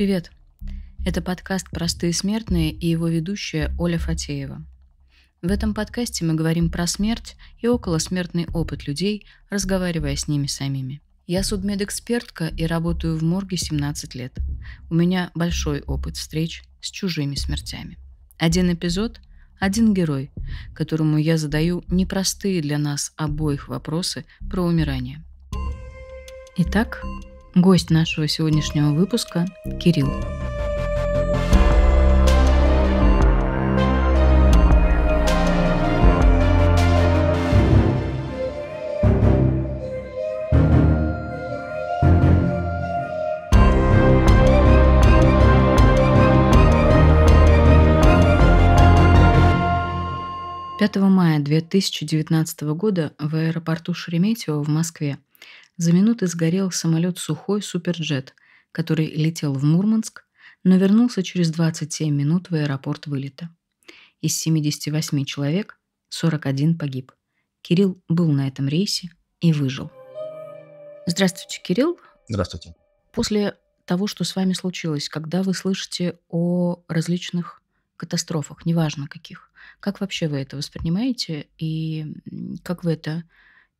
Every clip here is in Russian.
Привет! Это подкаст «Простые смертные» и его ведущая Оля Фатеева. В этом подкасте мы говорим про смерть и околосмертный опыт людей, разговаривая с ними самими. Я судмедэкспертка и работаю в морге 17 лет. У меня большой опыт встреч с чужими смертями. Один эпизод – один герой, которому я задаю непростые для нас обоих вопросы про умирание. Итак, Гость нашего сегодняшнего выпуска – Кирилл. Пятого мая 2019 года в аэропорту Шереметьево в Москве – за минуты сгорел самолет «Сухой Суперджет», который летел в Мурманск, но вернулся через 27 минут в аэропорт вылета. Из 78 человек 41 погиб. Кирилл был на этом рейсе и выжил. Здравствуйте, Кирилл. Здравствуйте. После того, что с вами случилось, когда вы слышите о различных катастрофах, неважно каких, как вообще вы это воспринимаете и как вы это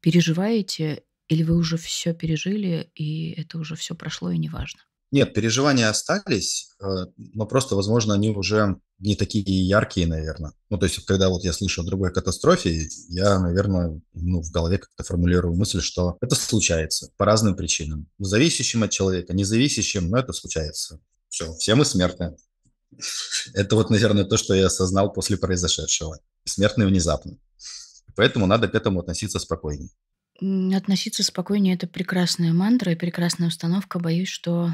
переживаете или вы уже все пережили, и это уже все прошло, и неважно? Нет, переживания остались, э, но просто, возможно, они уже не такие яркие, наверное. Ну, то есть, когда вот я слышу о другой катастрофе, я, наверное, ну, в голове как-то формулирую мысль, что это случается по разным причинам. Зависящим от человека, независящим, но это случается. Все, все мы смертны. Это вот, наверное, то, что я осознал после произошедшего. смертный внезапно. Поэтому надо к этому относиться спокойнее. Относиться спокойнее – это прекрасная мантра и прекрасная установка. Боюсь, что,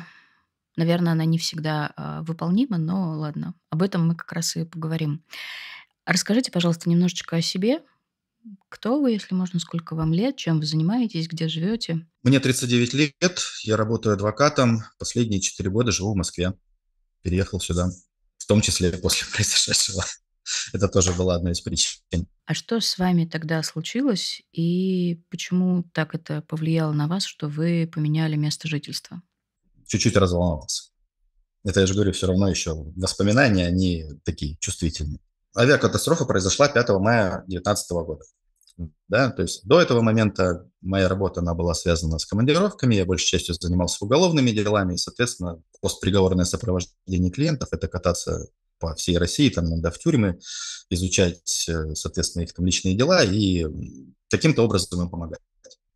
наверное, она не всегда э, выполнима, но ладно. Об этом мы как раз и поговорим. Расскажите, пожалуйста, немножечко о себе. Кто вы, если можно, сколько вам лет, чем вы занимаетесь, где живете? Мне 39 лет, я работаю адвокатом. Последние 4 года живу в Москве. Переехал сюда, в том числе после произошедшего. Это тоже была одна из причин стен. А что с вами тогда случилось и почему так это повлияло на вас, что вы поменяли место жительства? Чуть-чуть разволновался. Это, я же говорю, все равно еще воспоминания, они такие чувствительные. Авиакатастрофа произошла 5 мая 2019 года. Да, то есть до этого момента моя работа, она была связана с командировками, я большей частью занимался уголовными делами, и, соответственно, постприговорное сопровождение клиентов – это кататься по всей России, там иногда в тюрьмы, изучать, э, соответственно, их там личные дела и каким-то образом им помогать.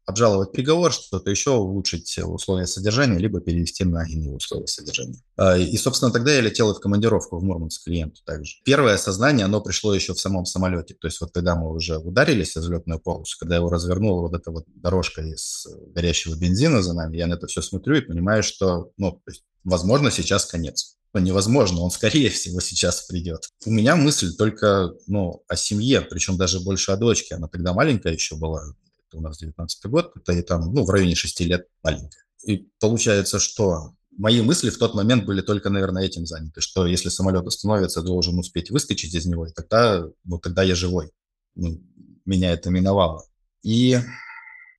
Обжаловать приговор, что-то еще, улучшить условия содержания, либо перевести на иные условия содержания. А, и, собственно, тогда я летел и в командировку в Мурманск клиенту также. Первое сознание, оно пришло еще в самом самолете. То есть вот когда мы уже ударились из взлетную полосу, когда его развернула вот эта вот дорожка из горящего бензина за нами, я на это все смотрю и понимаю, что, ну, возможно, сейчас конец ну, невозможно, он скорее всего сейчас придет. У меня мысль только ну, о семье, причем даже больше о дочке. Она тогда маленькая еще была, это у нас 19 год, это и там, ну, в районе 6 лет маленькая. И получается, что мои мысли в тот момент были только, наверное, этим заняты, что если самолет остановится, должен успеть выскочить из него, и тогда, ну, тогда я живой. Ну, меня это миновало. И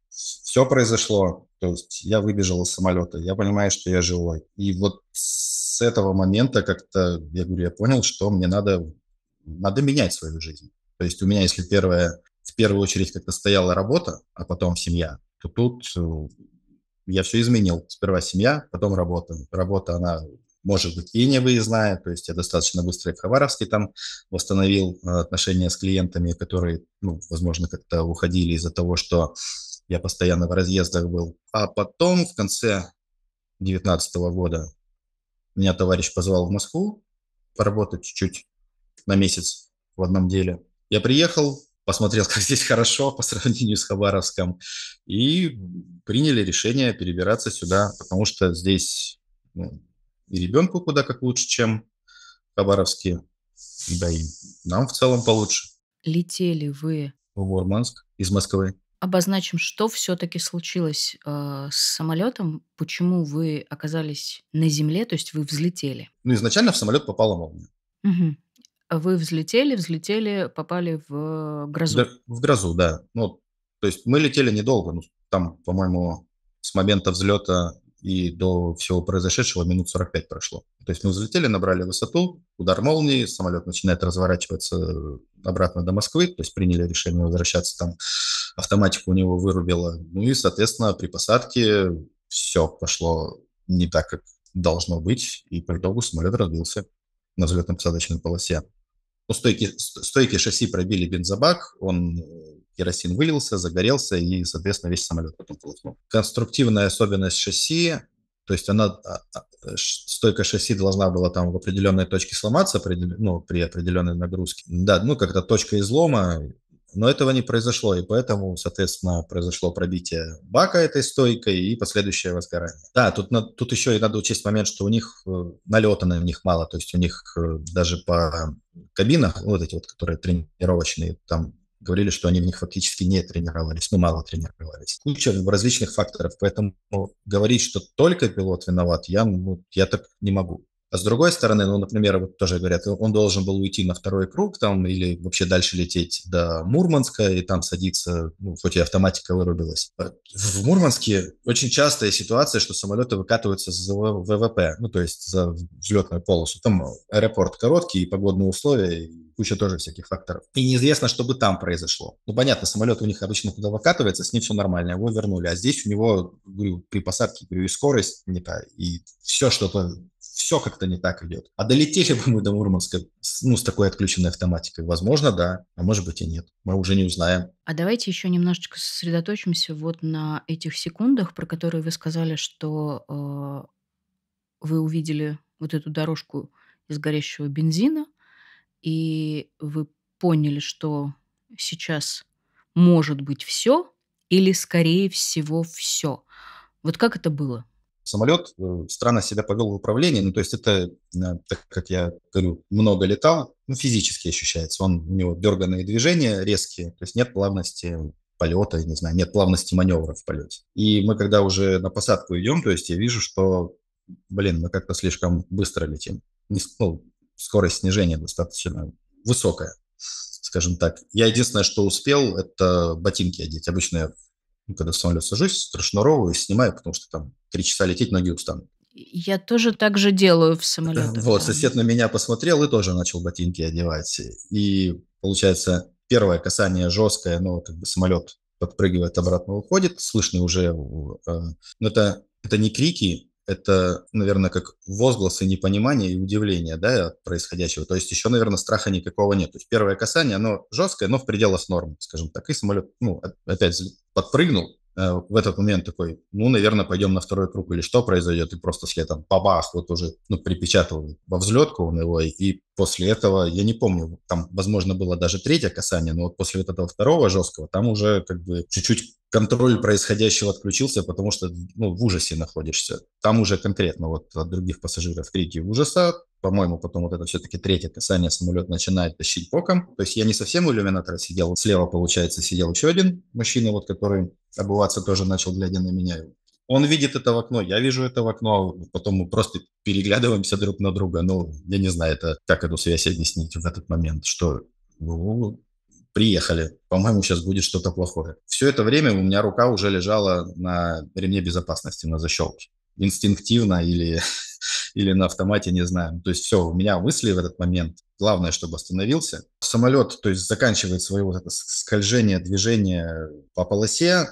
все произошло то есть я выбежал из самолета, я понимаю, что я живой. И вот с этого момента как-то, я говорю, я понял, что мне надо, надо менять свою жизнь. То есть у меня, если первое, в первую очередь как-то стояла работа, а потом семья, то тут э, я все изменил. Сперва семья, потом работа. Работа, она может быть и невыездная, то есть я достаточно быстро и в Хабаровске там восстановил э, отношения с клиентами, которые, ну, возможно, как-то уходили из-за того, что я постоянно в разъездах был. А потом, в конце 2019 года, меня товарищ позвал в Москву поработать чуть-чуть на месяц в одном деле. Я приехал, посмотрел, как здесь хорошо по сравнению с Хабаровском, и приняли решение перебираться сюда, потому что здесь ну, и ребенку куда как лучше, чем Хабаровске, да и нам в целом получше. Летели вы в Мурманск из Москвы обозначим, что все-таки случилось э, с самолетом, почему вы оказались на земле, то есть вы взлетели. Ну, изначально в самолет попала молния. Угу. Вы взлетели, взлетели, попали в грозу. в грозу, да. Ну, то есть мы летели недолго, ну, там, по-моему, с момента взлета и до всего произошедшего минут 45 прошло. То есть мы взлетели, набрали высоту, удар молнии, самолет начинает разворачиваться обратно до Москвы, то есть приняли решение возвращаться там автоматику у него вырубило. Ну и, соответственно, при посадке все пошло не так, как должно быть, и по итогу самолет разбился на взлетно-посадочной полосе. Ну стойки, стойки шасси пробили бензобак, он э, керосин вылился, загорелся, и, соответственно, весь самолет потом полыхнул. Конструктивная особенность шасси, то есть она, а, а, стойка шасси должна была там в определенной точке сломаться ну, при определенной нагрузке. Да, ну, как-то точка излома, но этого не произошло, и поэтому, соответственно, произошло пробитие бака этой стойкой и последующее возгорание. Да, тут, тут еще и надо учесть момент, что у них э, налета на них мало, то есть у них э, даже по кабинах, вот эти вот, которые тренировочные, там говорили, что они в них фактически не тренировались, ну, мало тренировались. Куча различных факторов, поэтому говорить, что только пилот виноват, я, ну, я так не могу. А с другой стороны, ну, например, вот тоже говорят, он должен был уйти на второй круг там или вообще дальше лететь до Мурманска и там садиться, ну, хоть и автоматика вырубилась. А в Мурманске очень частая ситуация, что самолеты выкатываются за ВВП, ну, то есть за взлетную полосу. Там аэропорт короткий, погодные условия, и куча тоже всяких факторов. И неизвестно, что бы там произошло. Ну, понятно, самолет у них обычно куда выкатывается, с ним все нормально, его вернули. А здесь у него, говорю, при посадке, говорю, и скорость не та, и все что-то все как-то не так идет. А долетели бы мы до Мурманска ну, с такой отключенной автоматикой? Возможно, да, а может быть и нет. Мы уже не узнаем. А давайте еще немножечко сосредоточимся вот на этих секундах, про которые вы сказали, что э, вы увидели вот эту дорожку из горящего бензина, и вы поняли, что сейчас может быть все или, скорее всего, все. Вот как это было? самолет, э, странно себя повел в управлении. Ну, то есть это, э, так как я говорю, много летал, ну, физически ощущается. Он, у него дерганные движения резкие, то есть нет плавности полета, не знаю, нет плавности маневра в полете. И мы когда уже на посадку идем, то есть я вижу, что, блин, мы как-то слишком быстро летим. Ну, скорость снижения достаточно высокая скажем так. Я единственное, что успел, это ботинки одеть. Обычно я ну, когда в самолет сажусь, и снимаю, потому что там три часа лететь, ноги устанут. Я тоже так же делаю в э, самолетах. Вот, там. сосед на меня посмотрел и тоже начал ботинки одевать. И получается, первое касание жесткое, но как бы самолет подпрыгивает обратно, уходит. Слышно уже... Э, но ну, это, это не крики, это, наверное, как возгласы непонимания и удивления да, от происходящего. То есть еще, наверное, страха никакого нет. То есть первое касание, оно жесткое, но в пределах норм, скажем так. И самолет, ну, опять подпрыгнул э, в этот момент такой, ну, наверное, пойдем на второй круг или что произойдет, и просто там бабах, вот уже, ну, припечатал во взлетку он его, и после этого, я не помню, там, возможно, было даже третье касание, но вот после вот этого второго жесткого, там уже как бы чуть-чуть контроль происходящего отключился, потому что ну, в ужасе находишься. Там уже конкретно вот от других пассажиров крики ужаса, по-моему, потом вот это все-таки третье касание самолет начинает тащить боком. То есть я не совсем у иллюминатора сидел. Слева, получается, сидел еще один мужчина, вот который обуваться тоже начал, глядя на меня. Он видит это в окно, я вижу это в окно, а потом мы просто переглядываемся друг на друга. Ну, я не знаю, это, как эту связь объяснить в этот момент, что ну, приехали, по-моему, сейчас будет что-то плохое. Все это время у меня рука уже лежала на ремне безопасности, на защелке инстинктивно или, или на автомате, не знаю. То есть все, у меня мысли в этот момент. Главное, чтобы остановился. Самолет, то есть заканчивает свое вот это скольжение, движение по полосе.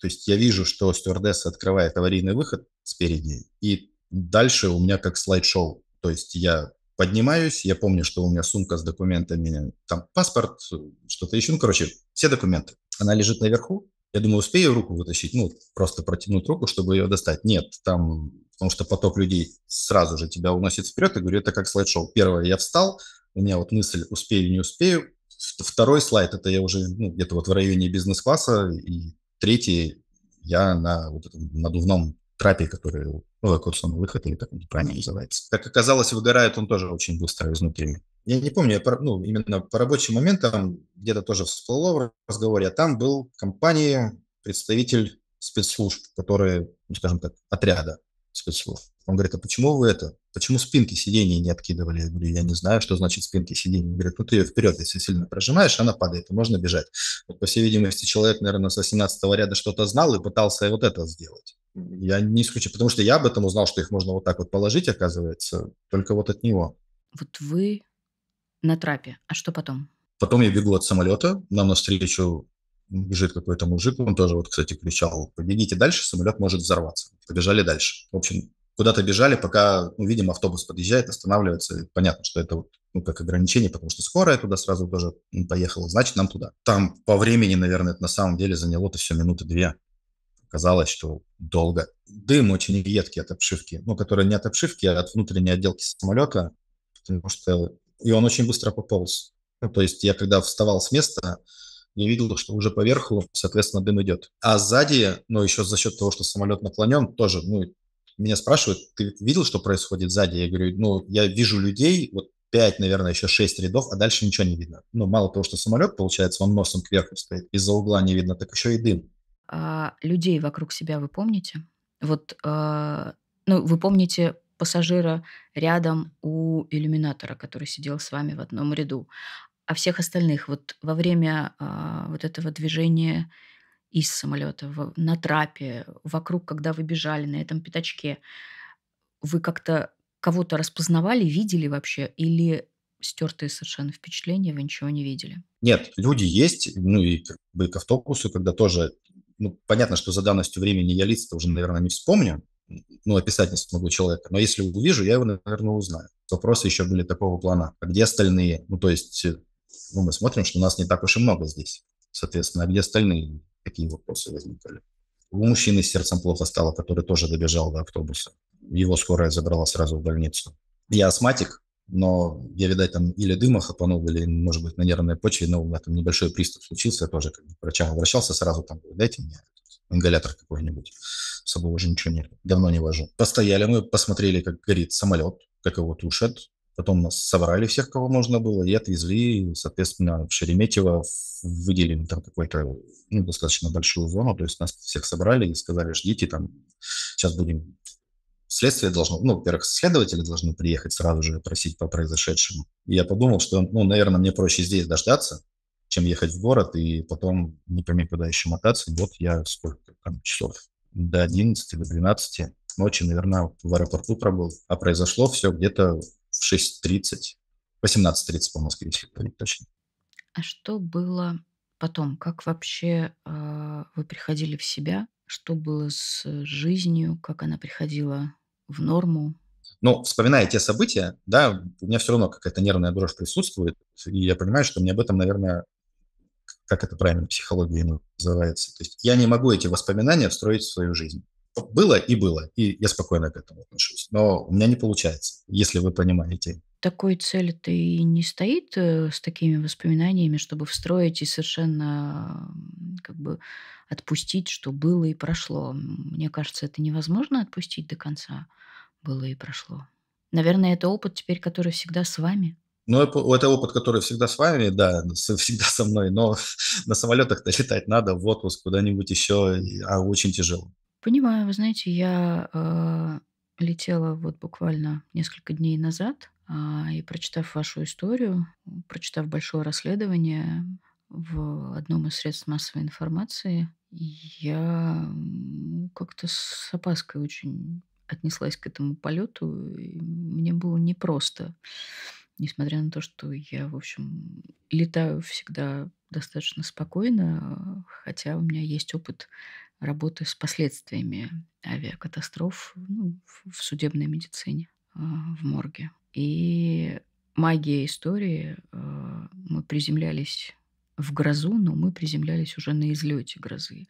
То есть я вижу, что стюардесса открывает аварийный выход спереди. И дальше у меня как слайд-шоу. То есть я поднимаюсь, я помню, что у меня сумка с документами, там паспорт, что-то еще, ну, короче, все документы. Она лежит наверху, я думаю, успею руку вытащить, ну, просто протянуть руку, чтобы ее достать. Нет, там, потому что поток людей сразу же тебя уносит вперед. Я говорю, это как слайд-шоу. Первое, я встал, у меня вот мысль, успею, не успею. Второй слайд, это я уже ну, где-то вот в районе бизнес-класса. И третий, я на вот этом надувном трапе, который, ну, эвакуационный выход, или как он правильно называется. Как оказалось, выгорает он тоже очень быстро изнутри я не помню, я, ну, именно по рабочим моментам где-то тоже всплыло в разговоре, а там был компании представитель спецслужб, которые, ну, скажем так, отряда спецслужб. Он говорит, а почему вы это, почему спинки сидений не откидывали? Я говорю, я не знаю, что значит спинки сидений. Он говорит, ну ты ее вперед, если сильно прожимаешь, она падает, и можно бежать. Вот, по всей видимости, человек, наверное, с 18 ряда что-то знал и пытался вот это сделать. Я не исключаю, потому что я об этом узнал, что их можно вот так вот положить, оказывается, только вот от него. Вот вы на трапе. А что потом? Потом я бегу от самолета, нам навстречу бежит какой-то мужик, он тоже вот, кстати, кричал, побегите дальше, самолет может взорваться. Побежали дальше. В общем, куда-то бежали, пока, ну, видим автобус подъезжает, останавливается. Понятно, что это вот, ну, как ограничение, потому что скорая туда сразу тоже поехала, значит, нам туда. Там по времени, наверное, это на самом деле заняло-то все минуты две. Казалось, что долго. Дым очень едкий от обшивки, ну, который не от обшивки, а от внутренней отделки самолета, потому что и он очень быстро пополз. Ну, то есть я когда вставал с места, я видел, что уже по верху, соответственно, дым идет. А сзади, ну, еще за счет того, что самолет наклонен, тоже, ну, меня спрашивают, ты видел, что происходит сзади? Я говорю, ну, я вижу людей, вот пять, наверное, еще шесть рядов, а дальше ничего не видно. Ну, мало того, что самолет, получается, он носом кверху стоит, из-за угла не видно, так еще и дым. А людей вокруг себя вы помните? Вот, э, ну, вы помните пассажира рядом у иллюминатора, который сидел с вами в одном ряду. А всех остальных вот во время а, вот этого движения из самолета, в, на трапе, вокруг, когда вы бежали на этом пятачке, вы как-то кого-то распознавали, видели вообще, или стертые совершенно впечатления, вы ничего не видели? Нет, люди есть, ну и как бы к автобусу, когда тоже, ну, понятно, что за данностью времени я лица уже, наверное, не вспомню, ну, описать не смогу человека. Но если увижу, я его, наверное, узнаю. Вопросы еще были такого плана. А где остальные? Ну, то есть, э, ну, мы смотрим, что нас не так уж и много здесь. Соответственно, а где остальные? Какие вопросы возникали? У мужчины с сердцем плохо стало, который тоже добежал до автобуса. Его скорая забрала сразу в больницу. Я астматик, но я, видать, там или дыма хапанул, или, может быть, на нервной почве, но у меня там небольшой приступ случился, я тоже к врачам обращался сразу, там, дайте мне ингалятор какой-нибудь. С собой уже ничего нет, давно не вожу. Постояли мы, посмотрели, как горит самолет, как его тушат. Потом нас собрали всех, кого можно было, и отвезли, соответственно, в Шереметьево, выделили там какую-то ну, достаточно большую зону, то есть нас всех собрали и сказали, ждите, там, сейчас будем следствие должно, ну, во-первых, следователи должны приехать сразу же просить по произошедшему. И я подумал, что, ну, наверное, мне проще здесь дождаться, чем ехать в город и потом не пойми, куда еще мотаться. вот я сколько там часов, до 11, до 12 ночи, наверное, в аэропорту пробыл. А произошло все где-то в 6.30, 18.30 по Москве, если говорить точно. А что было потом? Как вообще э, вы приходили в себя? Что было с жизнью? Как она приходила в норму? Ну вспоминая те события, да, у меня все равно какая-то нервная дрожь присутствует, и я понимаю, что мне об этом, наверное, как это правильно в психологии называется. То есть я не могу эти воспоминания встроить в свою жизнь. Было и было, и я спокойно к этому отношусь. Но у меня не получается, если вы понимаете. Такой цели ты и не стоит э, с такими воспоминаниями, чтобы встроить и совершенно как бы отпустить, что было и прошло. Мне кажется, это невозможно отпустить до конца. Было и прошло. Наверное, это опыт теперь, который всегда с вами. Ну, это опыт, который всегда с вами, да, всегда со мной, но на самолетах-то летать надо в отпуск куда-нибудь еще, а очень тяжело. Понимаю, вы знаете, я э, летела вот буквально несколько дней назад, э, и прочитав вашу историю, прочитав большое расследование в одном из средств массовой информации, я как-то с опаской очень отнеслась к этому полету, и мне было непросто несмотря на то, что я, в общем, летаю всегда достаточно спокойно, хотя у меня есть опыт работы с последствиями авиакатастроф ну, в судебной медицине, э, в морге. И магия истории, э, мы приземлялись в грозу, но мы приземлялись уже на излете грозы.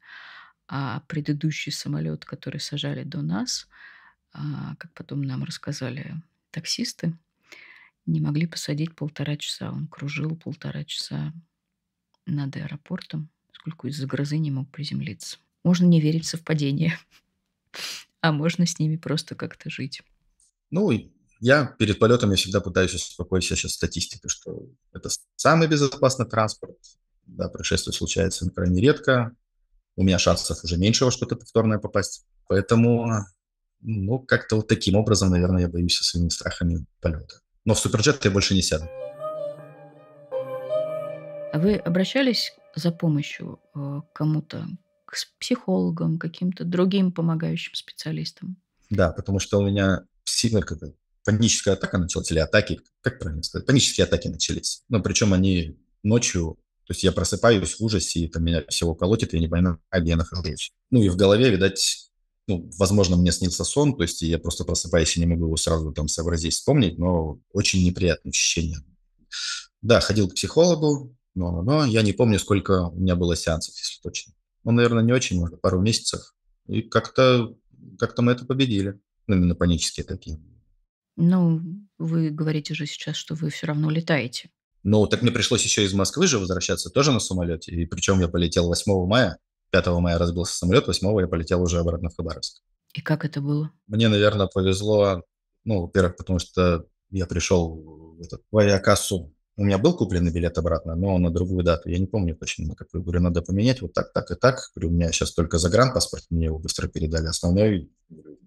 А предыдущий самолет, который сажали до нас, а, как потом нам рассказали таксисты, не могли посадить полтора часа. Он кружил полтора часа над аэропортом, сколько из-за грозы не мог приземлиться. Можно не верить в совпадение, а можно с ними просто как-то жить. Ну, я перед полетом я всегда пытаюсь успокоить себя сейчас статистикой, что это самый безопасный транспорт, да, происшествие случается крайне редко, у меня шансов уже меньше во что-то повторное попасть, поэтому, ну, как-то вот таким образом, наверное, я боюсь со своими страхами полета но в Суперджет я больше не сяду. А вы обращались за помощью э, к кому-то, к психологам, каким-то другим помогающим специалистам? Да, потому что у меня сильно как паническая атака началась, или атаки, как правильно сказать, панические атаки начались. Ну, причем они ночью, то есть я просыпаюсь в ужасе, и там меня всего колотит, и я не понимаю, где я нахожусь. Ну, и в голове, видать, ну, возможно, мне снился сон, то есть я просто просыпаюсь и не могу его сразу там сообразить, вспомнить, но очень неприятное ощущение. Да, ходил к психологу, но, но, я не помню, сколько у меня было сеансов, если точно. Ну, наверное, не очень, может, пару месяцев. И как-то как мы это победили, ну, именно панические такие. Ну, вы говорите же сейчас, что вы все равно летаете. Ну, так мне пришлось еще из Москвы же возвращаться тоже на самолете. И причем я полетел 8 мая, 5 мая разбился самолет, 8 я полетел уже обратно в Хабаровск. И как это было? Мне, наверное, повезло, ну, во-первых, потому что я пришел в, этот, в авиакассу, у меня был купленный билет обратно, но на другую дату, я не помню точно, на какую, говорю, надо поменять, вот так, так и так, говорю, у меня сейчас только загранпаспорт, мне его быстро передали, основной,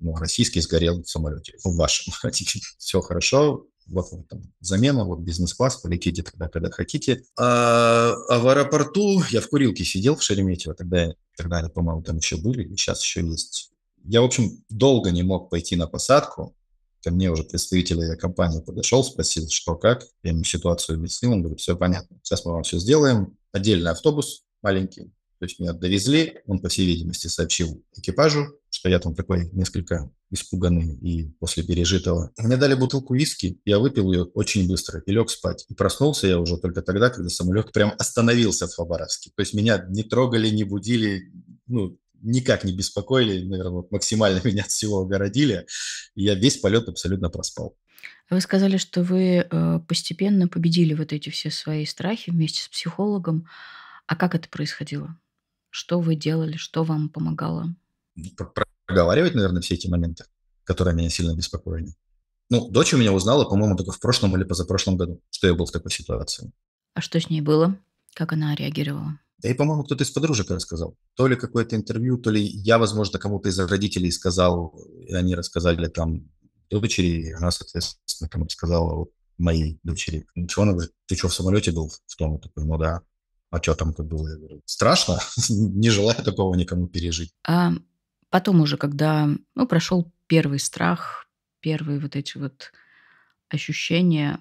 ну, российский сгорел в самолете, в вашем, все хорошо, вот там, замена, вот бизнес-класс, полетите тогда, когда хотите. А, а в аэропорту я в курилке сидел в Шереметьево, тогда, тогда по-моему, там еще были, и сейчас еще есть. Я, в общем, долго не мог пойти на посадку. Ко мне уже представитель авиакомпании подошел, спросил, что как. Я ему ситуацию объяснил, он говорит, все понятно, сейчас мы вам все сделаем. Отдельный автобус маленький, то есть меня довезли, он, по всей видимости, сообщил экипажу, что я там такой несколько испуганный и после пережитого. Мне дали бутылку виски, я выпил ее очень быстро и лег спать. И проснулся я уже только тогда, когда самолет прям остановился в Хабаровски. То есть меня не трогали, не будили, ну, никак не беспокоили, наверное, максимально меня от всего огородили. И я весь полет абсолютно проспал. А вы сказали, что вы э, постепенно победили вот эти все свои страхи вместе с психологом. А как это происходило? Что вы делали, что вам помогало? Проговаривать, наверное, все эти моменты, которые меня сильно беспокоили. Ну, дочь у меня узнала, по-моему, только в прошлом или позапрошлом году, что я был в такой ситуации. А что с ней было? Как она реагировала? Да и, по-моему, кто-то из подружек рассказал. То ли какое-то интервью, то ли я, возможно, кому-то из родителей сказал, и они рассказали там дочери, и она, соответственно, там рассказала моей дочери. Ничего, «Ну, она говорит, ты что, в самолете был в том? Я такой, ну да а что там как было? Я говорю, страшно, не желаю такого никому пережить. А потом уже, когда ну, прошел первый страх, первые вот эти вот ощущения,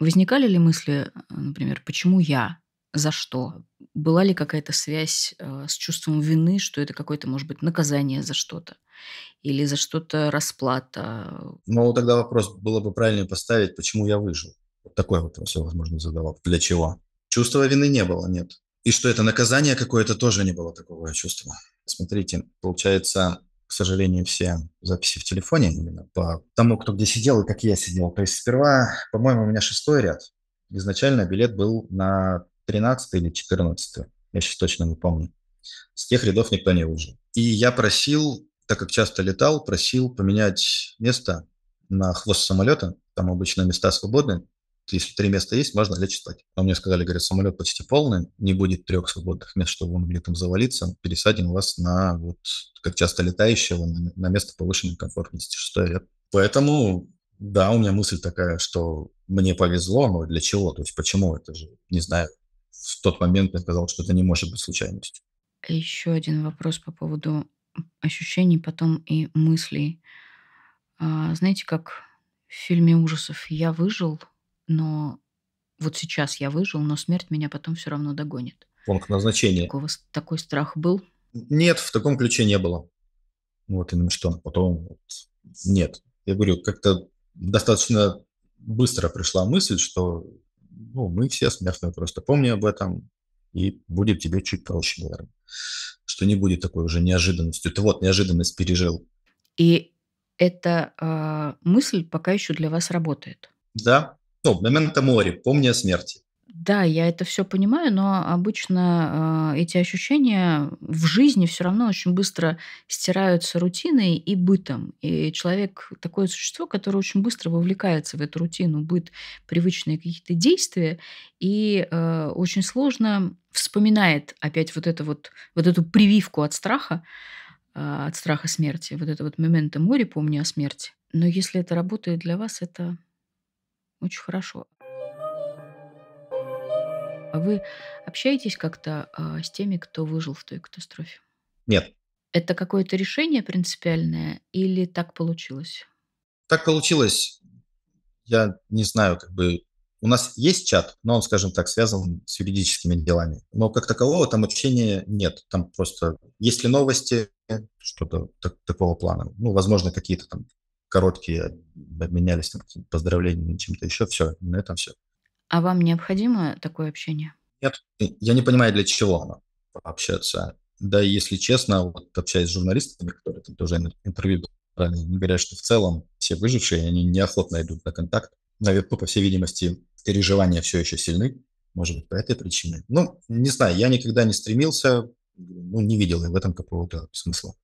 возникали ли мысли, например, почему я, за что? Была ли какая-то связь э, с чувством вины, что это какое-то, может быть, наказание за что-то? Или за что-то расплата? Ну, тогда вопрос было бы правильнее поставить, почему я выжил? Вот такой вот я, возможно, задавал. Для чего? Чувства вины не было, нет. И что это наказание какое-то, тоже не было такого чувства. Смотрите, получается, к сожалению, все записи в телефоне именно по тому, кто где сидел и как я сидел. То есть сперва, по-моему, у меня шестой ряд. Изначально билет был на 13 или 14 я сейчас точно не помню. С тех рядов никто не выжил. И я просил, так как часто летал, просил поменять место на хвост самолета, там обычно места свободны, если три места есть, можно лечь спать. А мне сказали, говорят, самолет почти полный, не будет трех свободных мест, чтобы он могли там завалиться, пересадим вас на вот, как часто летающего, на, на место повышенной комфортности, шестой ряд. Поэтому, да, у меня мысль такая, что мне повезло, но для чего? То есть почему? Это же, не знаю, в тот момент я сказал, что это не может быть случайностью. Еще один вопрос по поводу ощущений потом и мыслей. А, знаете, как в фильме ужасов «Я выжил», но вот сейчас я выжил, но смерть меня потом все равно догонит. Фонг назначения. Такого, такой страх был? Нет, в таком ключе не было. Вот именно что. Потом вот, нет. Я говорю, как-то достаточно быстро пришла мысль, что ну, мы все смертные, просто помни об этом, и будет тебе чуть проще, наверное. Что не будет такой уже неожиданностью. Ты вот неожиданность пережил. И эта э, мысль пока еще для вас работает. Да, ну, момента мори, помни о смерти. Да, я это все понимаю, но обычно э, эти ощущения в жизни все равно очень быстро стираются рутиной и бытом. И человек такое существо, которое очень быстро вовлекается в эту рутину, быт, привычные какие-то действия, и э, очень сложно вспоминает опять вот это вот вот эту прививку от страха, э, от страха смерти, вот это вот момента море, помни о смерти. Но если это работает для вас, это очень хорошо. А Вы общаетесь как-то а, с теми, кто выжил в той катастрофе? Нет. Это какое-то решение принципиальное или так получилось? Так получилось. Я не знаю, как бы у нас есть чат, но он, скажем так, связан с юридическими делами. Но как такового там общения нет. Там просто есть ли новости, что-то так, такого плана. Ну, возможно, какие-то там короткие, обменялись поздравлениями, чем-то еще, все, на этом все. А вам необходимо такое общение? Нет, я не понимаю, для чего оно общаться. Да если честно, вот общаясь с журналистами, которые там тоже интервью брали, они говорят, что в целом все выжившие, они неохотно идут на контакт. Наверное, ну, по всей видимости, переживания все еще сильны, может быть, по этой причине. Ну, не знаю, я никогда не стремился, ну, не видел я в этом какого-то смысла.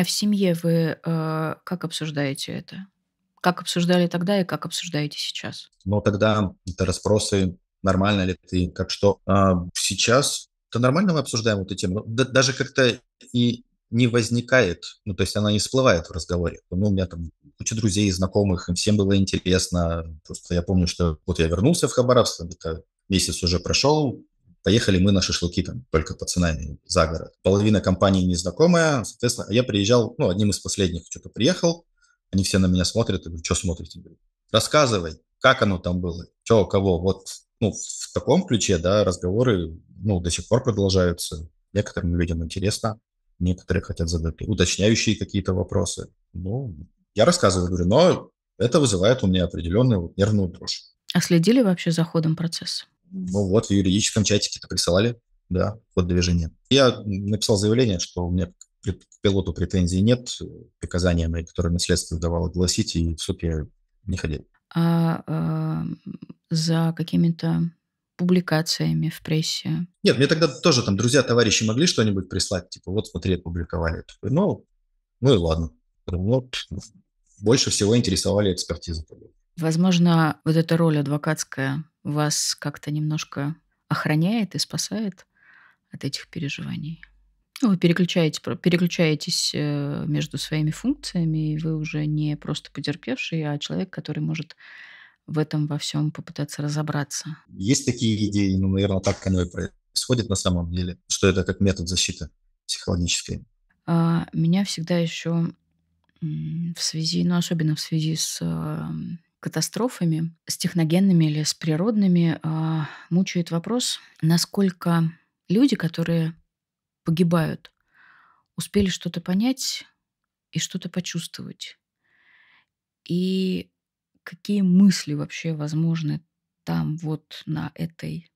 А в семье вы э, как обсуждаете это? Как обсуждали тогда и как обсуждаете сейчас? Ну, тогда это расспросы, нормально ли ты, как что. А сейчас то нормально мы обсуждаем эту тему. Ну, даже как-то и не возникает, ну, то есть она не всплывает в разговоре. Ну, у меня там куча друзей и знакомых, им всем было интересно. Просто я помню, что вот я вернулся в Хабаровск, это месяц уже прошел, Поехали мы на шашлыки там только пацанами за город. Половина компании незнакомая, соответственно, я приезжал, ну, одним из последних что-то приехал, они все на меня смотрят, и говорю, что смотрите? Рассказывай, как оно там было, что, кого, вот, ну, в таком ключе, да, разговоры, ну, до сих пор продолжаются, некоторым людям интересно, некоторые хотят задать уточняющие какие-то вопросы, ну, я рассказываю, говорю, но это вызывает у меня определенную нервную дрожь. А следили вообще за ходом процесса? ну вот, в юридическом чатике это присылали, да, ход движение Я написал заявление, что у меня к пилоту претензий нет, приказания мои, которые на следствие давал, огласите, и в суд я не ходил. А, а за какими-то публикациями в прессе. Нет, мне тогда тоже там друзья, товарищи могли что-нибудь прислать, типа, вот смотри, опубликовали. ну, ну и ладно. «Ну, вот. Больше всего интересовали экспертизы. Возможно, вот эта роль адвокатская вас как-то немножко охраняет и спасает от этих переживаний. Ну, вы переключаете, переключаетесь э, между своими функциями, и вы уже не просто потерпевший, а человек, который может в этом во всем попытаться разобраться. Есть такие идеи, ну, наверное, так оно и происходит на самом деле, что это как метод защиты психологической. А, меня всегда еще в связи, ну, особенно в связи с э, катастрофами, с техногенными или с природными, а, мучает вопрос, насколько люди, которые погибают, успели что-то понять и что-то почувствовать. И какие мысли вообще возможны там вот на этой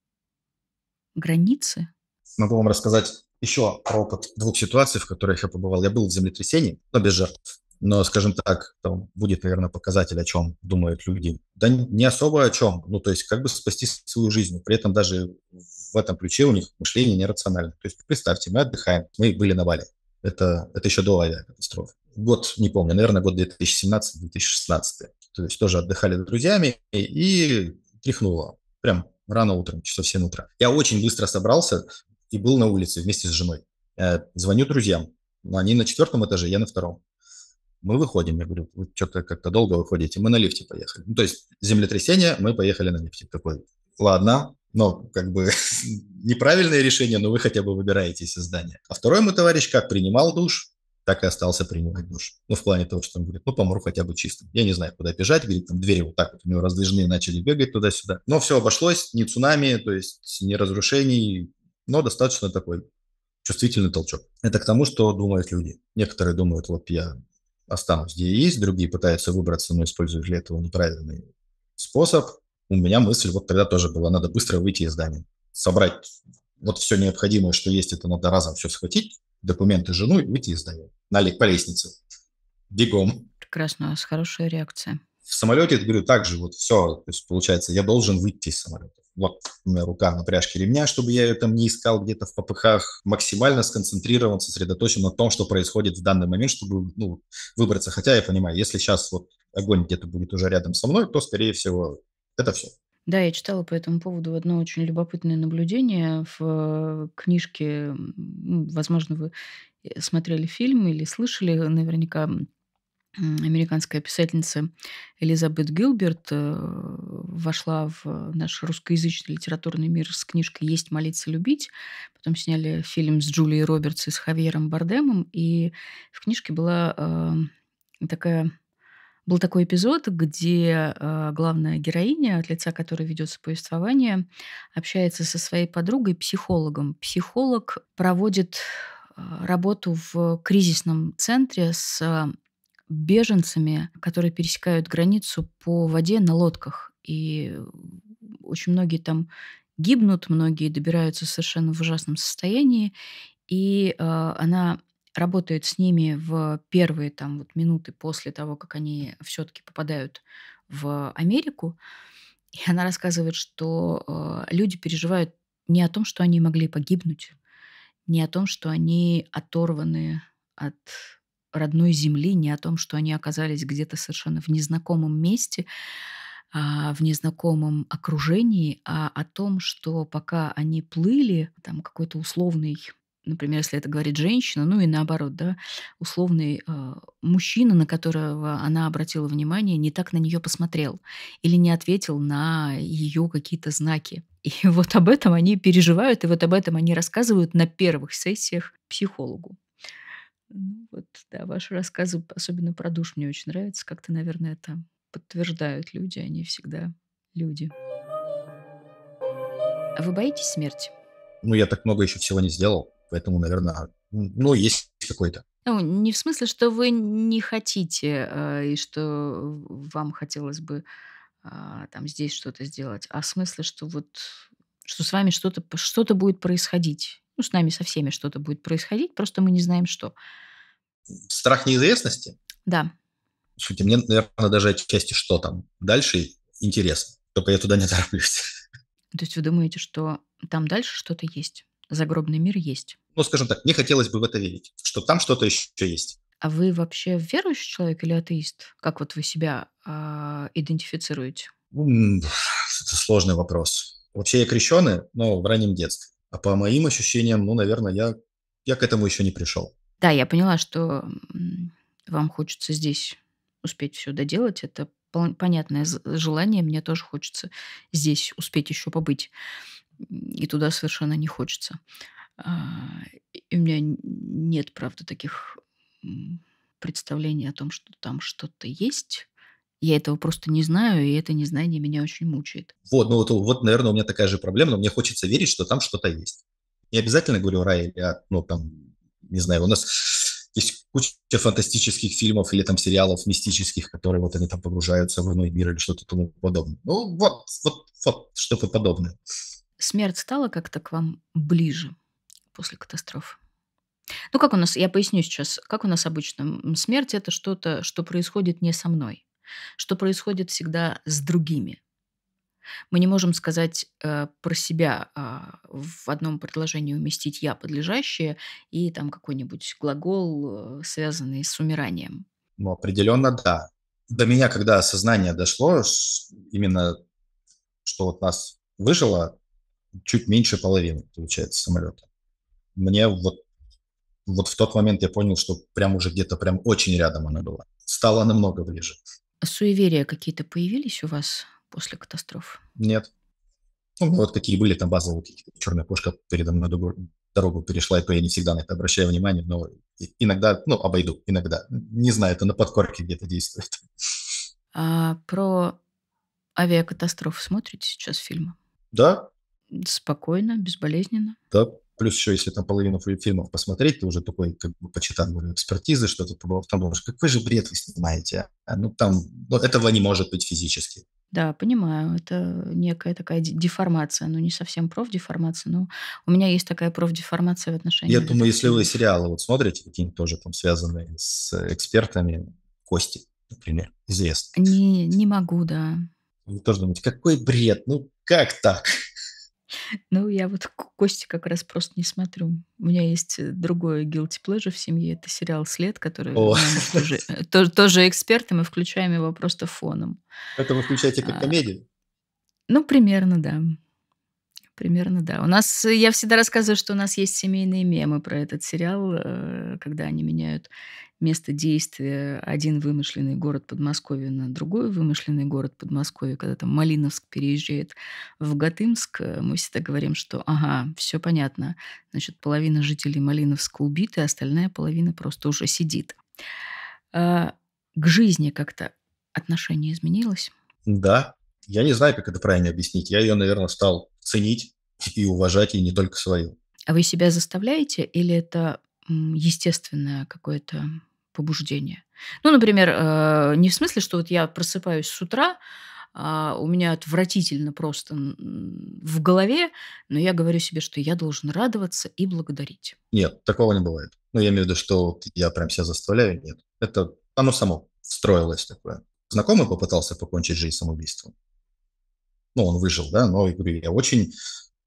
границе? Могу вам рассказать еще про опыт двух ситуаций, в которых я побывал. Я был в землетрясении, но без жертв но, скажем так, там будет, наверное, показатель, о чем думают люди. Да не особо о чем, ну, то есть как бы спасти свою жизнь. При этом даже в этом ключе у них мышление нерационально. То есть представьте, мы отдыхаем, мы были на Бали. Это, это еще до авиакатастрофы. Год, не помню, наверное, год 2017-2016. То есть тоже отдыхали с друзьями и тряхнуло. Прям рано утром, часов 7 утра. Я очень быстро собрался и был на улице вместе с женой. Э, звоню друзьям. но Они на четвертом этаже, я на втором мы выходим. Я говорю, вы что-то как-то долго выходите, мы на лифте поехали. Ну, то есть землетрясение, мы поехали на лифте. Такой, ладно, но как бы неправильное решение, но вы хотя бы выбираетесь из здания. А второй мой товарищ как принимал душ, так и остался принимать душ. Ну, в плане того, что он говорит, ну, помру хотя бы чистым. Я не знаю, куда бежать, говорит, там двери вот так вот у него раздвижные, начали бегать туда-сюда. Но все обошлось, не цунами, то есть не разрушений, но достаточно такой чувствительный толчок. Это к тому, что думают люди. Некоторые думают, вот я останусь, где есть, другие пытаются выбраться, но используют для этого неправильный способ. У меня мысль вот тогда тоже была, надо быстро выйти из здания, собрать вот все необходимое, что есть, это надо разом все схватить, документы жену и выйти из здания. Налик по лестнице. Бегом. Прекрасно, у вас хорошая реакция. В самолете, я говорю, так же вот все, то есть получается, я должен выйти из самолета вот у меня рука на пряжке ремня, чтобы я ее там не искал где-то в попыхах, максимально сконцентрирован, сосредоточен на том, что происходит в данный момент, чтобы ну, выбраться. Хотя я понимаю, если сейчас вот огонь где-то будет уже рядом со мной, то, скорее всего, это все. Да, я читала по этому поводу одно очень любопытное наблюдение в э, книжке, возможно, вы э, смотрели фильм или слышали э, наверняка американская писательница Элизабет Гилберт э, вошла в наш русскоязычный литературный мир с книжкой «Есть, молиться, любить». Потом сняли фильм с Джулией Робертс и с Хавьером Бардемом. И в книжке была эм, такая был такой эпизод, где э, главная героиня, от лица которой ведется повествование, общается со своей подругой, психологом. Психолог проводит э, работу в кризисном центре с э, беженцами, которые пересекают границу по воде на лодках. И э, очень многие там гибнут, многие добираются совершенно в ужасном состоянии. И э, она работает с ними в первые там вот минуты после того, как они все-таки попадают в Америку. И она рассказывает, что э, люди переживают не о том, что они могли погибнуть, не о том, что они оторваны от родной земли, не о том, что они оказались где-то совершенно в незнакомом месте, а, в незнакомом окружении, а о том, что пока они плыли, там какой-то условный например, если это говорит женщина, ну и наоборот, да, условный э, мужчина, на которого она обратила внимание, не так на нее посмотрел или не ответил на ее какие-то знаки. И вот об этом они переживают, и вот об этом они рассказывают на первых сессиях психологу. Ну вот, да, ваши рассказы, особенно про душ, мне очень нравятся. Как-то, наверное, это подтверждают люди, они всегда люди. А вы боитесь смерти? Ну, я так много еще всего не сделал, поэтому, наверное, ну, есть какой-то. Ну, не в смысле, что вы не хотите э, и что вам хотелось бы э, там здесь что-то сделать, а в смысле, что вот что с вами что-то что-то будет происходить ну, с нами со всеми что-то будет происходить, просто мы не знаем, что. Страх неизвестности? Да. Слушайте, мне, наверное, даже отчасти что там дальше интересно. Только я туда не тороплюсь. То есть вы думаете, что там дальше что-то есть? Загробный мир есть? Ну, скажем так, мне хотелось бы в это верить, что там что-то еще есть. А вы вообще верующий человек или атеист? Как вот вы себя э, идентифицируете? Это сложный вопрос. Вообще я крещеный, но в раннем детстве. А по моим ощущениям, ну, наверное, я, я к этому еще не пришел. Да, я поняла, что вам хочется здесь успеть все доделать. Это понятное желание. Мне тоже хочется здесь успеть еще побыть. И туда совершенно не хочется. А, и у меня нет, правда, таких представлений о том, что там что-то есть я этого просто не знаю, и это незнание меня очень мучает. Вот, ну вот, вот наверное, у меня такая же проблема, но мне хочется верить, что там что-то есть. Не обязательно говорю рай, а, ну, там, не знаю, у нас есть куча фантастических фильмов или там сериалов мистических, которые вот они там погружаются в иной мир или что-то тому подобное. Ну, вот, вот, вот что-то подобное. Смерть стала как-то к вам ближе после катастрофы? Ну, как у нас, я поясню сейчас, как у нас обычно, смерть – это что-то, что происходит не со мной что происходит всегда с другими. Мы не можем сказать э, про себя э, в одном предложении уместить «я подлежащее» и там какой-нибудь глагол, э, связанный с умиранием. Ну, определенно, да. До меня, когда осознание дошло, именно что вот нас выжило чуть меньше половины, получается, самолета. Мне вот, вот в тот момент я понял, что прям уже где-то прям очень рядом она была. Стала намного ближе суеверия какие-то появились у вас после катастроф? Нет. Ну, вот какие были там базовые. Черная кошка передо мной дорогу перешла, и то я не всегда на это обращаю внимание, но иногда, ну, обойду, иногда. Не знаю, это на подкорке где-то действует. А про авиакатастрофы смотрите сейчас фильмы? Да. Спокойно, безболезненно? Да, Плюс еще, если там половину фильмов посмотреть, ты уже такой, как бы, почитал экспертизы, что-то там думаешь, какой же бред вы снимаете? А? ну, там, ну, этого не может быть физически. Да, понимаю, это некая такая деформация, ну не совсем профдеформация, но у меня есть такая профдеформация в отношении. Я думаю, если вы сериалы вот смотрите, какие-нибудь тоже там связанные с экспертами, Кости, например, известно. Не, не могу, да. Вы тоже думаете, какой бред, ну как так? Ну, я вот Кости как раз просто не смотрю. У меня есть э, другое guilty pleasure в семье. Это сериал «След», который тоже, э, тоже, тоже эксперт, и мы включаем его просто фоном. Это вы включаете как а. комедию? Ну, примерно, да. Примерно, да. У нас, э, я всегда рассказываю, что у нас есть семейные мемы про этот сериал, э, когда они меняют место действия один вымышленный город Подмосковья на другой вымышленный город Подмосковья, когда там Малиновск переезжает в Гатымск, э, мы всегда говорим, что ага, все понятно, значит, половина жителей Малиновска убиты, а остальная половина просто уже сидит. А, к жизни как-то отношение изменилось? Да, я не знаю, как это правильно объяснить. Я ее, наверное, стал ценить и уважать, и не только свою. А вы себя заставляете или это естественное какое-то побуждение? Ну, например, э, не в смысле, что вот я просыпаюсь с утра, а у меня отвратительно просто в голове, но я говорю себе, что я должен радоваться и благодарить. Нет, такого не бывает. Ну, я имею в виду, что я прям себя заставляю, нет. Это оно само встроилось такое. Знакомый попытался покончить жизнь самоубийством ну, он выжил, да, но говорю, я очень,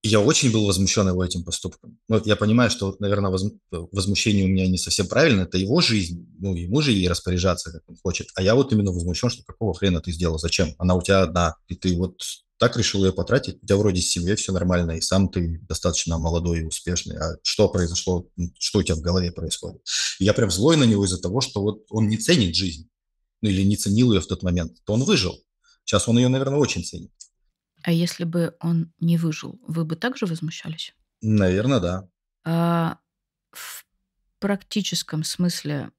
я очень был возмущен его этим поступком. Ну, вот я понимаю, что, наверное, воз, э, возмущение у меня не совсем правильно, это его жизнь, ну, ему же ей распоряжаться, как он хочет. А я вот именно возмущен, что какого хрена ты сделал, зачем? Она у тебя одна, и ты вот так решил ее потратить, у тебя вроде с семьей все нормально, и сам ты достаточно молодой и успешный, а что произошло, что у тебя в голове происходит? И я прям злой на него из-за того, что вот он не ценит жизнь, ну или не ценил ее в тот момент, то он выжил. Сейчас он ее, наверное, очень ценит. А если бы он не выжил, вы бы также возмущались? Наверное, да. А в практическом смысле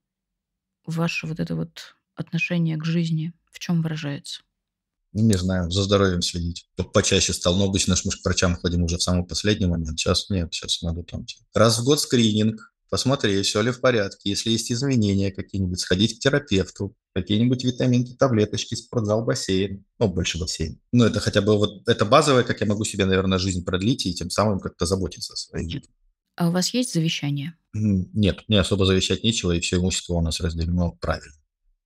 ваше вот это вот отношение к жизни в чем выражается? Ну, не знаю, за здоровьем следить. Почаще стал, но обычно мы к врачам ходим уже в самый последний момент. Сейчас нет, сейчас надо там. Типа, раз в год скрининг, посмотреть, все ли в порядке, если есть изменения какие-нибудь, сходить к терапевту, какие-нибудь витаминки, таблеточки, спортзал, бассейн, ну, больше бассейн. Ну, это хотя бы вот, это базовое, как я могу себе, наверное, жизнь продлить и тем самым как-то заботиться о своей жизни. А у вас есть завещание? Нет, мне особо завещать нечего, и все имущество у нас разделено правильно.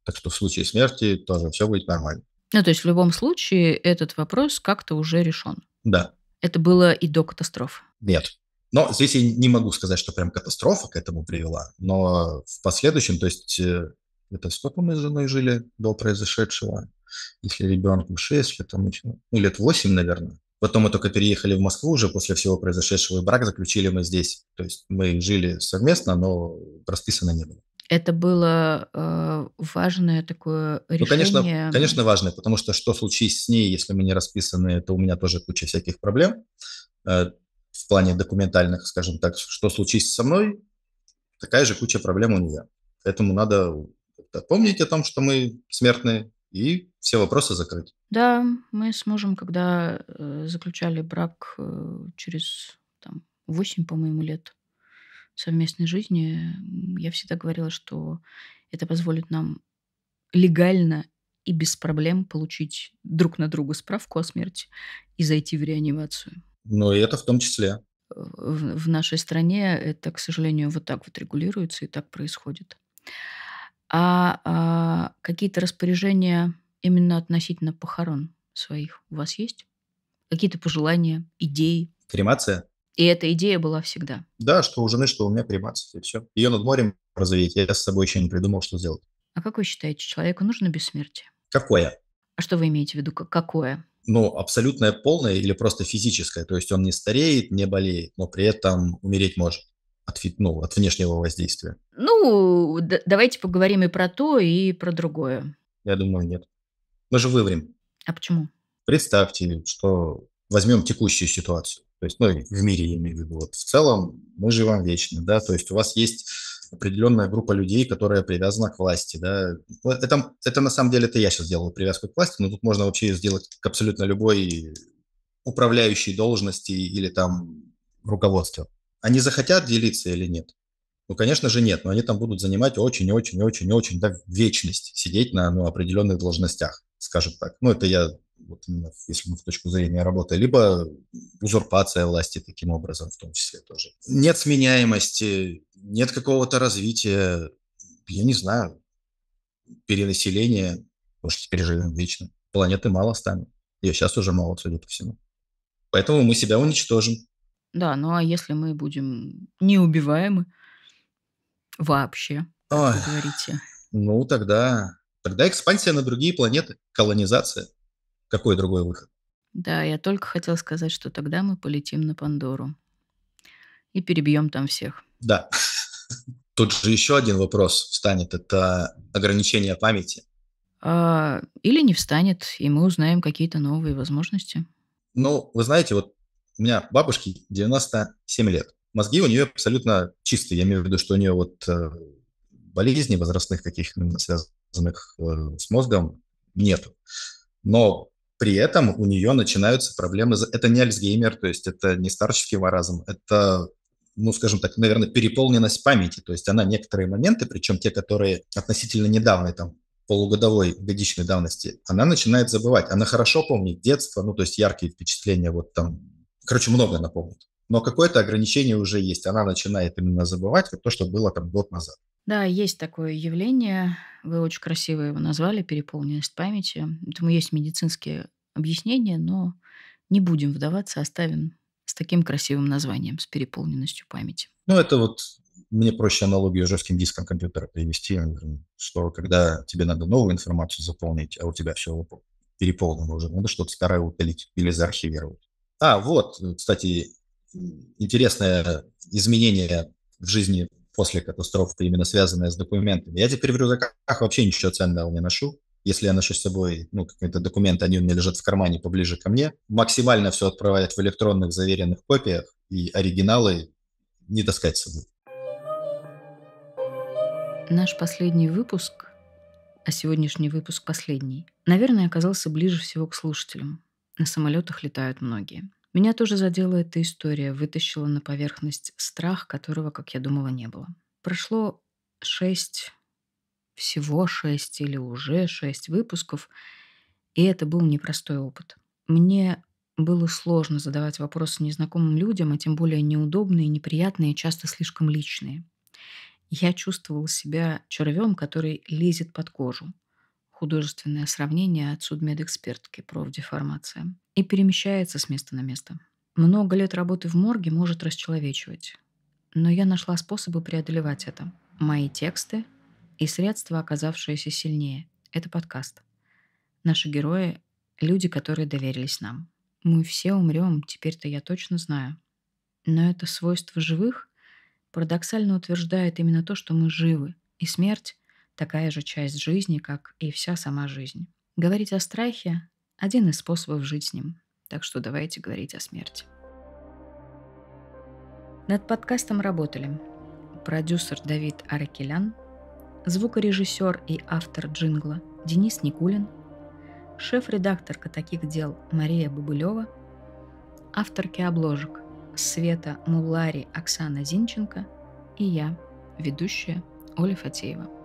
Так что в случае смерти тоже все будет нормально. Ну, то есть в любом случае этот вопрос как-то уже решен? Да. Это было и до катастроф? Нет. Но здесь я не могу сказать, что прям катастрофа к этому привела, но в последующем, то есть э, это сколько мы с женой жили до произошедшего, если ребенку 6, лет, там, ну, лет 8, наверное. Потом мы только переехали в Москву уже после всего произошедшего, и брак заключили мы здесь. То есть мы жили совместно, но расписано не было. Это было э, важное такое решение. Ну, конечно, конечно, важное, потому что что случись с ней, если мы не расписаны, это у меня тоже куча всяких проблем. Э, в плане документальных, скажем так, что случится со мной, такая же куча проблем у нее. Поэтому надо помнить о том, что мы смертные, и все вопросы закрыть. Да, мы с мужем, когда э, заключали брак э, через там, 8, по-моему, лет совместной жизни, я всегда говорила, что это позволит нам легально и без проблем получить друг на друга справку о смерти и зайти в реанимацию. Ну и это в том числе. В нашей стране это, к сожалению, вот так вот регулируется и так происходит. А, а какие-то распоряжения именно относительно похорон своих у вас есть? Какие-то пожелания, идеи? Кремация? И эта идея была всегда. Да, что у жены, что у меня кремация, и все. Ее над морем разоветь. Я с собой еще не придумал, что сделать. А как вы считаете, человеку нужно бессмертие? Какое? А что вы имеете в виду? Какое? ну, абсолютное полное или просто физическое. То есть он не стареет, не болеет, но при этом умереть может от, ну, от внешнего воздействия. Ну, давайте поговорим и про то, и про другое. Я думаю, нет. Мы же выврем. А почему? Представьте, что возьмем текущую ситуацию. То есть, ну, в мире, я имею в виду, вот в целом мы живем вечно, да, то есть у вас есть определенная группа людей, которая привязана к власти. Да. Э, это, это на самом деле это я сейчас сделал привязку к власти, но тут можно вообще сделать к абсолютно любой управляющей должности или там руководству. Они захотят делиться или нет? Ну, конечно же, нет, но они там будут занимать очень-очень-очень-очень да, вечность, сидеть на ну, определенных должностях, скажем так. Ну, это я вот именно если мы в точку зрения работы, либо узурпация власти таким образом в том числе тоже. Нет сменяемости, нет какого-то развития, я не знаю, перенаселения, потому что теперь живем вечно. Планеты мало станут Ее сейчас уже мало, судя по всему. Поэтому мы себя уничтожим. Да, ну а если мы будем неубиваемы вообще, Ой, вы говорите? Ну, тогда, тогда экспансия на другие планеты, колонизация – какой другой выход? Да, я только хотела сказать, что тогда мы полетим на Пандору и перебьем там всех. Да. Тут же еще один вопрос встанет. Это ограничение памяти. А, или не встанет, и мы узнаем какие-то новые возможности. Ну, вы знаете, вот у меня бабушки 97 лет. Мозги у нее абсолютно чистые. Я имею в виду, что у нее вот э, болезней возрастных каких-то связанных э, с мозгом нет. Но при этом у нее начинаются проблемы. Это не Альцгеймер, то есть это не старческий маразм, это ну, скажем так, наверное, переполненность памяти. То есть она некоторые моменты, причем те, которые относительно недавние, там, полугодовой, годичной давности, она начинает забывать. Она хорошо помнит детство, ну, то есть яркие впечатления, вот там, короче, много она помнит но какое-то ограничение уже есть. Она начинает именно забывать как то, что было там год назад. Да, есть такое явление. Вы очень красиво его назвали, переполненность памяти. Этому есть медицинские объяснения, но не будем вдаваться, оставим с таким красивым названием, с переполненностью памяти. Ну, это вот мне проще аналогию с жестким диском компьютера привести, что когда тебе надо новую информацию заполнить, а у тебя все переполнено уже, надо что-то старое удалить или заархивировать. А, вот, кстати, интересное изменение в жизни после катастрофы, именно связанное с документами. Я теперь в рюкзаках вообще ничего ценного не ношу. Если я ношу с собой ну, какие-то документы, они у меня лежат в кармане поближе ко мне. Максимально все отправлять в электронных заверенных копиях и оригиналы не таскать с собой. Наш последний выпуск, а сегодняшний выпуск последний, наверное, оказался ближе всего к слушателям. На самолетах летают многие – меня тоже задела эта история, вытащила на поверхность страх, которого, как я думала, не было. Прошло шесть, всего шесть или уже шесть выпусков, и это был непростой опыт. Мне было сложно задавать вопросы незнакомым людям, а тем более неудобные, неприятные, часто слишком личные. Я чувствовал себя червем, который лезет под кожу. Художественное сравнение от судмедэкспертки про профдеформация и перемещается с места на место. Много лет работы в морге может расчеловечивать. Но я нашла способы преодолевать это. Мои тексты и средства, оказавшиеся сильнее. Это подкаст. Наши герои — люди, которые доверились нам. Мы все умрем, теперь-то я точно знаю. Но это свойство живых парадоксально утверждает именно то, что мы живы, и смерть — такая же часть жизни, как и вся сама жизнь. Говорить о страхе один из способов жить с ним. Так что давайте говорить о смерти. Над подкастом работали продюсер Давид Аракелян, звукорежиссер и автор джингла Денис Никулин, шеф-редакторка таких дел Мария Бабылева, авторки обложек Света Мулари Оксана Зинченко и я, ведущая Оля Фатеева.